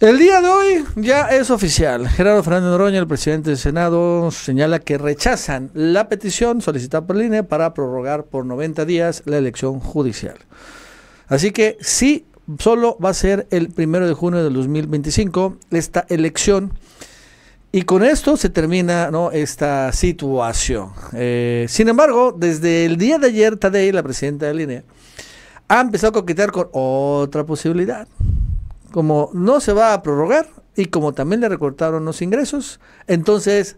El día de hoy ya es oficial. Gerardo Fernández Noroña, el presidente del Senado, señala que rechazan la petición solicitada por el INE para prorrogar por 90 días la elección judicial. Así que sí, solo va a ser el primero de junio del 2025 esta elección. Y con esto se termina ¿no? esta situación. Eh, sin embargo, desde el día de ayer, Tadei, la presidenta del INE, ha empezado a coquetear con otra posibilidad como no se va a prorrogar y como también le recortaron los ingresos, entonces,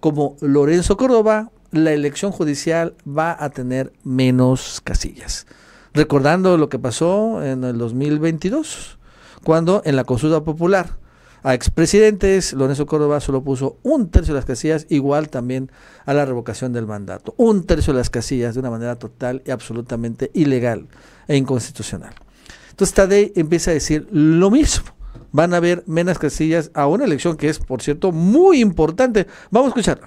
como Lorenzo Córdoba, la elección judicial va a tener menos casillas. Recordando lo que pasó en el 2022, cuando en la consulta popular a expresidentes, Lorenzo Córdoba solo puso un tercio de las casillas, igual también a la revocación del mandato. Un tercio de las casillas de una manera total y absolutamente ilegal e inconstitucional. Entonces Tadei empieza a decir lo mismo. Van a haber menos casillas a una elección que es, por cierto, muy importante. Vamos a El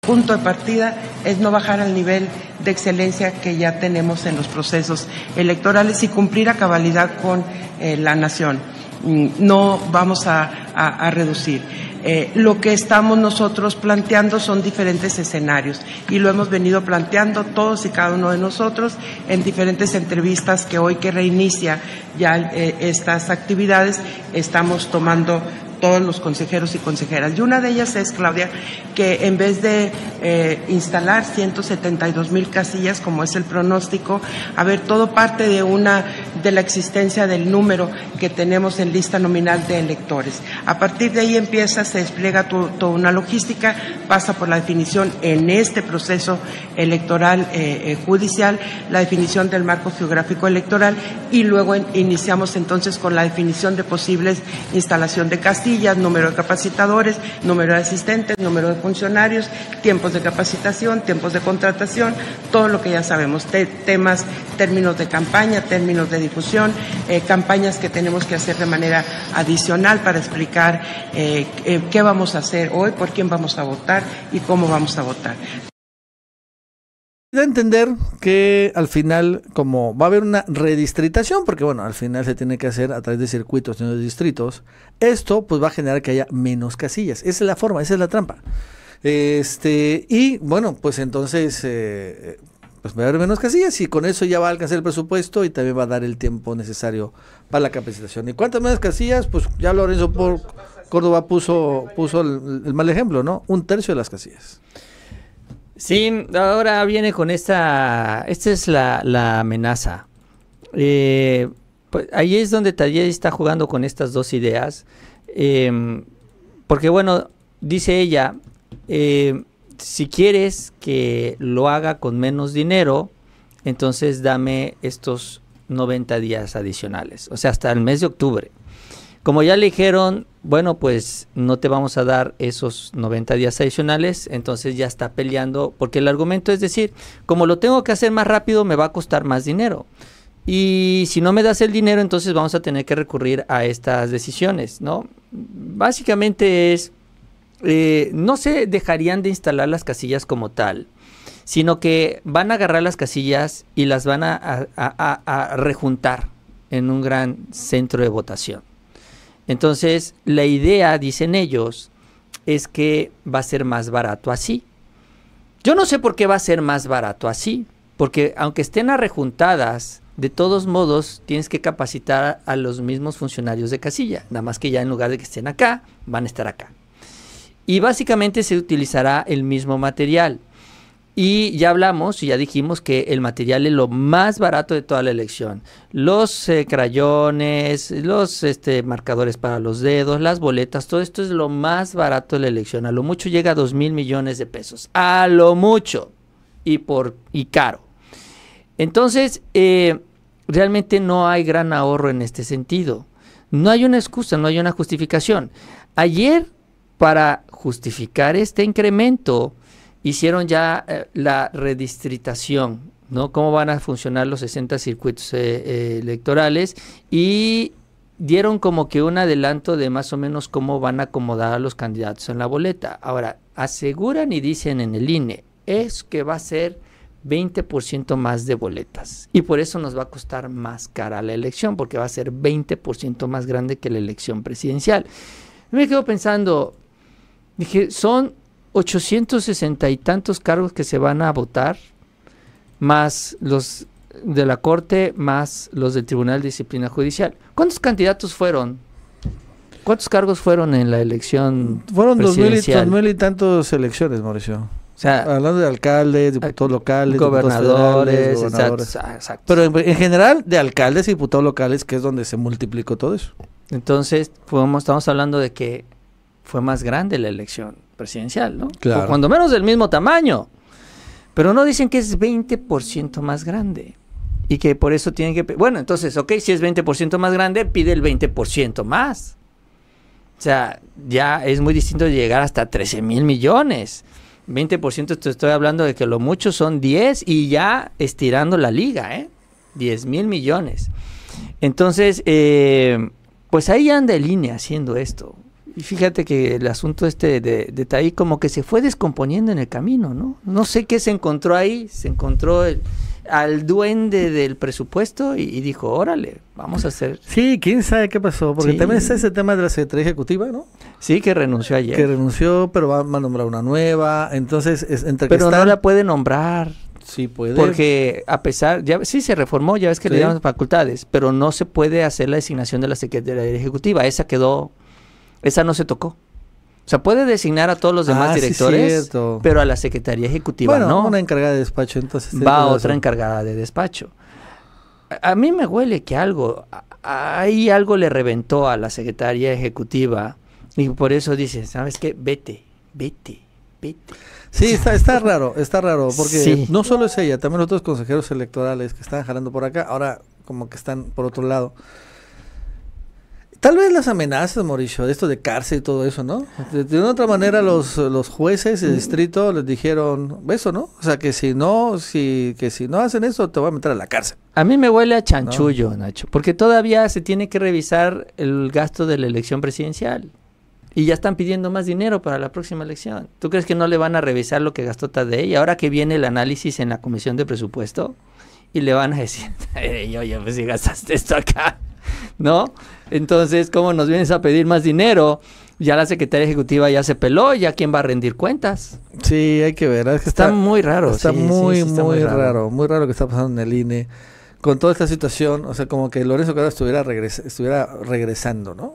Punto de partida es no bajar al nivel de excelencia que ya tenemos en los procesos electorales y cumplir a cabalidad con eh, la nación. Mm, no vamos a, a reducir. Eh, lo que estamos nosotros planteando son diferentes escenarios y lo hemos venido planteando todos y cada uno de nosotros en diferentes entrevistas que hoy que reinicia ya eh, estas actividades estamos tomando todos los consejeros y consejeras. Y una de ellas es, Claudia, que en vez de eh, instalar 172 mil casillas, como es el pronóstico, a ver, todo parte de una de la existencia del número que tenemos en lista nominal de electores. A partir de ahí empieza, se despliega toda una logística, pasa por la definición en este proceso electoral eh, eh, judicial, la definición del marco geográfico electoral y luego iniciamos entonces con la definición de posibles instalación de casillas, número de capacitadores, número de asistentes, número de funcionarios, tiempos de capacitación, tiempos de contratación, todo lo que ya sabemos, temas, términos de campaña, términos de difusión, eh, campañas que tenemos que hacer de manera adicional para explicar eh, eh, qué vamos a hacer hoy, por quién vamos a votar y cómo vamos a votar de entender que al final, como va a haber una redistritación, porque bueno, al final se tiene que hacer a través de circuitos, no de distritos, esto pues va a generar que haya menos casillas. Esa es la forma, esa es la trampa. Este, y bueno, pues entonces eh, pues va a haber menos casillas y con eso ya va a alcanzar el presupuesto y también va a dar el tiempo necesario para la capacitación. ¿Y cuántas menos casillas? Pues ya Lorenzo Córdoba puso, puso el mal ejemplo, ¿no? Un tercio de las casillas. Sí, ahora viene con esta, esta es la, amenaza. Eh, pues, ahí es donde Taller está jugando con estas dos ideas. Em, porque bueno, dice ella, em, si quieres que lo haga con menos dinero, entonces dame estos 90 días adicionales, o sea, hasta el mes de octubre. Como ya le dijeron, bueno, pues no te vamos a dar esos 90 días adicionales, entonces ya está peleando, porque el argumento es decir, como lo tengo que hacer más rápido, me va a costar más dinero. Y si no me das el dinero, entonces vamos a tener que recurrir a estas decisiones, ¿no? Básicamente es, eh, no se dejarían de instalar las casillas como tal, sino que van a agarrar las casillas y las van a rejuntar en un gran centro de votación. Entonces, la idea, dicen ellos, es que va a ser más barato así. Yo no sé por qué va a ser más barato así, porque aunque estén arrejuntadas, de todos modos tienes que capacitar a los mismos funcionarios de casilla, nada más que ya en lugar de que estén acá, van a estar acá. Y básicamente se utilizará el mismo material. Y ya hablamos y ya dijimos que el material es lo más barato de toda la elección. Los eh, crayones, los este, marcadores para los dedos, las boletas, todo esto es lo más barato de la elección. A lo mucho llega a 2 mil millones de pesos. A lo mucho. Y, por, y caro. Entonces, eh, realmente no hay gran ahorro en este sentido. No hay una excusa, no hay una justificación. Ayer, para justificar este incremento, hicieron ya eh, la redistritación, ¿no? Cómo van a funcionar los 60 circuitos eh, eh, electorales y dieron como que un adelanto de más o menos cómo van a acomodar a los candidatos en la boleta. Ahora, aseguran y dicen en el INE, es que va a ser 20% más de boletas. Y por eso nos va a costar más cara la elección, porque va a ser 20% más grande que la elección presidencial. Me quedo pensando, dije, son 860 y tantos cargos que se van a votar, más los de la Corte, más los del Tribunal de Disciplina Judicial. ¿Cuántos candidatos fueron? ¿Cuántos cargos fueron en la elección? Fueron dos mil, y, tantos elecciones, Mauricio. O sea, hablando de alcaldes, eh, diputados locales, gobernadores, ah, Exacto, Pero en, general de alcaldes y diputados locales, que es donde se multiplicó todo eso. Entonces, estamos hablando de que fue más grande la elección presidencial, ¿no? Claro. cuando menos del mismo tamaño. Pero no dicen que es 20% más grande. Y que por eso tienen que... Bueno, entonces, ok, si es 20% más grande, pide el 20% más. O sea, ya es muy distinto llegar hasta 13 mil millones. 20% estoy hablando de que lo mucho son 10 y ya estirando la liga, ¿eh? 10 mil millones. Entonces, eh, pues ahí anda el INE haciendo esto fíjate que el asunto este de, de Taí como que se fue descomponiendo en el camino, ¿no? No sé qué se encontró ahí, se encontró el, al duende del presupuesto y, dijo, órale, vamos a hacer... Sí, quién sabe qué pasó, porque también está ese tema de la Secretaría Ejecutiva, ¿no? Sí, que renunció ayer. Que renunció, pero va a nombrar una nueva, entonces... Es, entre pero no la puede nombrar. Sí puede. Porque a pesar, ya sí se reformó, ya ves que le dieron facultades, pero no se puede hacer la designación de la Secretaría Ejecutiva, esa quedó esa no se tocó. O sea, puede designar a todos los demás ah, directores, pero a la Secretaría Ejecutiva bueno, no. Una encargada de despacho, entonces. Va otra encargada de despacho. A, mí me huele que algo, hay ahí algo le reventó a la Secretaría Ejecutiva y por eso dice ¿sabes qué? Vete, vete, vete. Sí, está, está raro, está raro, porque no solo es ella, también otros consejeros electorales que están jalando por acá, ahora como que están por otro lado. Tal vez las amenazas, Mauricio, de esto de cárcel y todo eso, ¿no? De, una otra manera, los, jueces del distrito les dijeron eso, ¿no? O sea, que si no, si, que si no hacen eso, te voy a meter a la cárcel. A mí me huele a chanchullo, Nacho, porque todavía se tiene que revisar el gasto de la elección presidencial. Y ya están pidiendo más dinero para la próxima elección. ¿Tú crees que no le van a revisar lo que gastó Tadei? Ahora que viene el análisis en la comisión de presupuesto y le van a decir, oye, pues si gastaste esto acá. ¿no? Entonces, ¿cómo nos vienes a pedir más dinero? Ya la secretaria ejecutiva ya se peló, ya quién va a rendir cuentas. Sí, hay que ver. Es que está, muy raro. Está, muy, muy, raro. Muy raro lo que está pasando en el INE. Con toda esta situación, o sea, como que Lorenzo Córdoba estuviera, estuviera regresando, ¿no?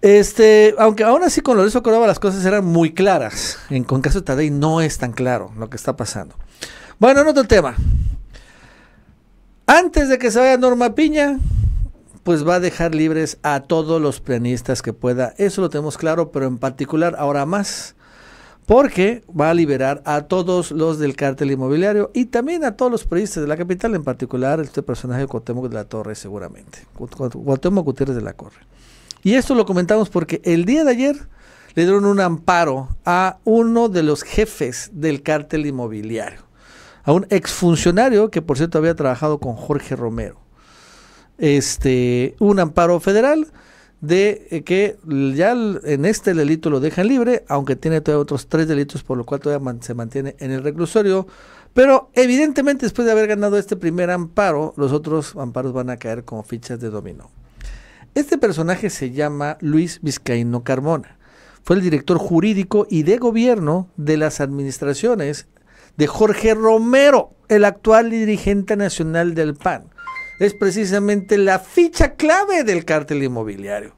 Este, aunque aún así con Lorenzo Córdoba las cosas eran muy claras. En, con caso Tadei no es tan claro lo que está pasando. Bueno, en otro tema. Antes de que se vaya Norma Piña, pues va a dejar libres a todos los pianistas que pueda. Eso lo tenemos claro, pero en particular ahora más, porque va a liberar a todos los del cártel inmobiliario y también a todos los periodistas de la capital, en particular este personaje de de la Torre seguramente, Cuauhtémoc Gutiérrez de la Corre. Y esto lo comentamos porque el día de ayer le dieron un amparo a uno de los jefes del cártel inmobiliario, a un exfuncionario que por cierto había trabajado con Jorge Romero este, un amparo federal de eh, que ya en este delito lo dejan libre, aunque tiene todavía otros tres delitos, por lo cual todavía se mantiene en el reclusorio. Pero evidentemente después de haber ganado este primer amparo, los otros amparos van a caer como fichas de dominó. Este personaje se llama Luis Vizcaíno Carmona. Fue el director jurídico y de gobierno de las administraciones de Jorge Romero, el actual dirigente nacional del PAN es precisamente la ficha clave del cártel inmobiliario.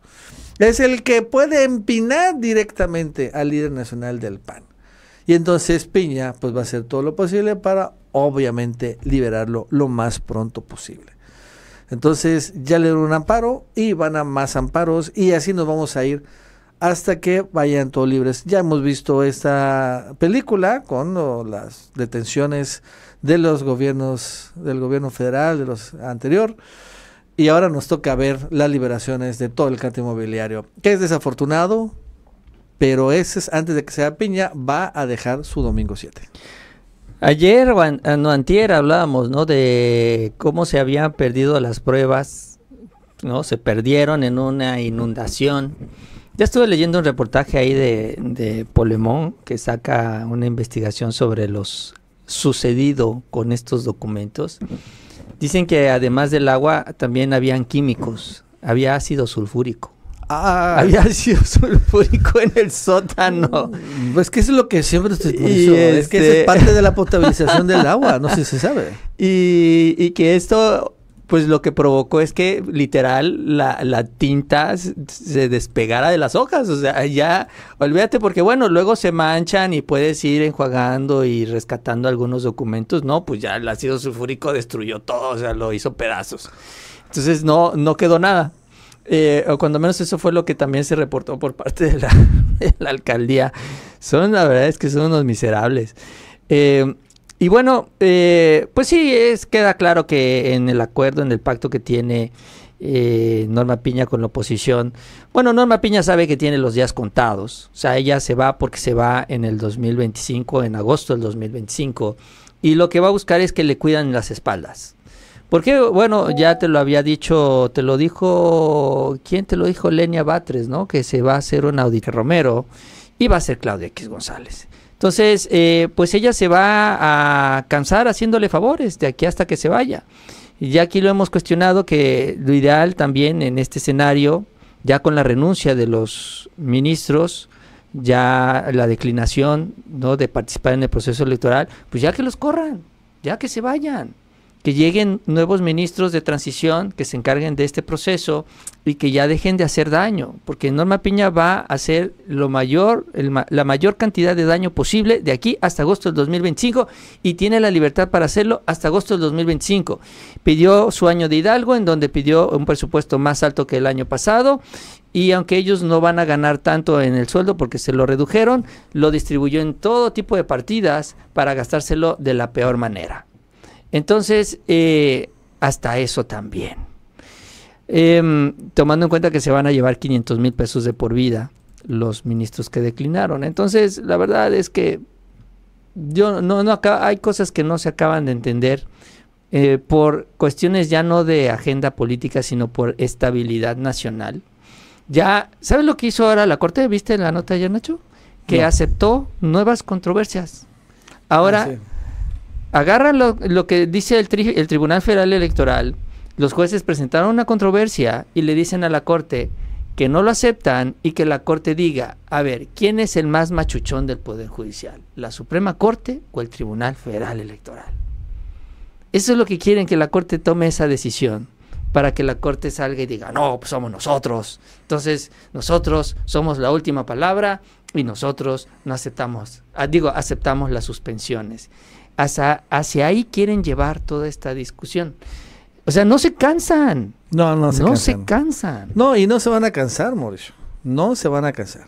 Es el que puede empinar directamente al líder nacional del PAN. Y entonces Piña pues va a hacer todo lo posible para obviamente liberarlo lo más pronto posible. Entonces ya le dieron un amparo y van a más amparos y así nos vamos a ir hasta que vayan todos libres. Ya hemos visto esta película con las detenciones de los gobiernos, del gobierno federal, de los anterior. Y ahora nos toca ver las liberaciones de todo el canto inmobiliario, que es desafortunado, pero ese antes de que sea piña, va a dejar su domingo 7. Ayer o ah, antier hablábamos, ¿no? De cómo se habían perdido las pruebas, ¿no? Se perdieron en una inundación ya estuve leyendo un reportaje ahí de, Polemón que saca una investigación sobre lo sucedido con estos documentos. Dicen que además del agua también habían químicos, había ácido sulfúrico. Ah, había ácido sulfúrico en el sótano. Mm, pues que es lo que siempre este... es que es este parte de la potabilización del agua, no sé si se sabe. y que esto pues lo que provocó es que literal la, tinta se despegara de las hojas. O sea, ya, olvídate, porque bueno, luego se manchan y puedes ir enjuagando y rescatando algunos documentos. No, pues ya el ácido sulfúrico destruyó todo, o sea, lo hizo pedazos. Entonces no, no quedó nada. Eh, o cuando menos eso fue lo que también se reportó por parte de la, la alcaldía. Son, la verdad es que son unos miserables. Eh, y bueno, eh, pues sí, es, queda claro que en el acuerdo, en el pacto que tiene eh, Norma Piña con la oposición, bueno, Norma Piña sabe que tiene los días contados, o sea, ella se va porque se va en el 2025, en agosto del 2025, y lo que va a buscar es que le cuidan las espaldas. Porque, bueno, ya te lo había dicho, te lo dijo, ¿quién te lo dijo? Lenia Batres, ¿no? Que se va a hacer un Audit Romero y va a ser Claudia X González. Entonces, eh, pues ella se va a cansar haciéndole favores de aquí hasta que se vaya. Y ya aquí lo hemos cuestionado que lo ideal también en este escenario, ya con la renuncia de los ministros, ya la declinación de participar en el proceso electoral, pues ya que los corran, ya que se vayan que lleguen nuevos ministros de transición que se encarguen de este proceso y que ya dejen de hacer daño, porque Norma Piña va a hacer lo mayor, la mayor cantidad de daño posible de aquí hasta agosto del 2025 y tiene la libertad para hacerlo hasta agosto del 2025. Pidió su año de Hidalgo, en donde pidió un presupuesto más alto que el año pasado y aunque ellos no van a ganar tanto en el sueldo porque se lo redujeron, lo distribuyó en todo tipo de partidas para gastárselo de la peor manera. Entonces, eh, hasta eso también. Em, tomando en cuenta que se van a llevar 500 mil pesos de por vida los ministros que declinaron. Entonces, la verdad es que yo no, no acá, hay cosas que no se acaban de entender eh, por cuestiones ya no de agenda política, sino por estabilidad nacional. Ya, ¿sabes lo que hizo ahora la Corte? ¿Viste la nota ayer, Nacho? Que aceptó nuevas controversias. Ahora, ah, agarran lo, que dice el, el Tribunal Federal Electoral, los jueces presentaron una controversia y le dicen a la Corte que no lo aceptan y que la Corte diga, a ver, ¿quién es el más machuchón del Poder Judicial? ¿La Suprema Corte o el Tribunal Federal Electoral? Eso es lo que quieren que la Corte tome esa decisión para que la Corte salga y diga, no, pues somos nosotros. Entonces, nosotros somos la última palabra y nosotros no aceptamos, ah, digo, aceptamos las suspensiones. Hacia, ahí quieren llevar toda esta discusión. O sea, no se cansan. No, no se cansan. No se cansan. No, y no se van a cansar, Mauricio. No se van a cansar.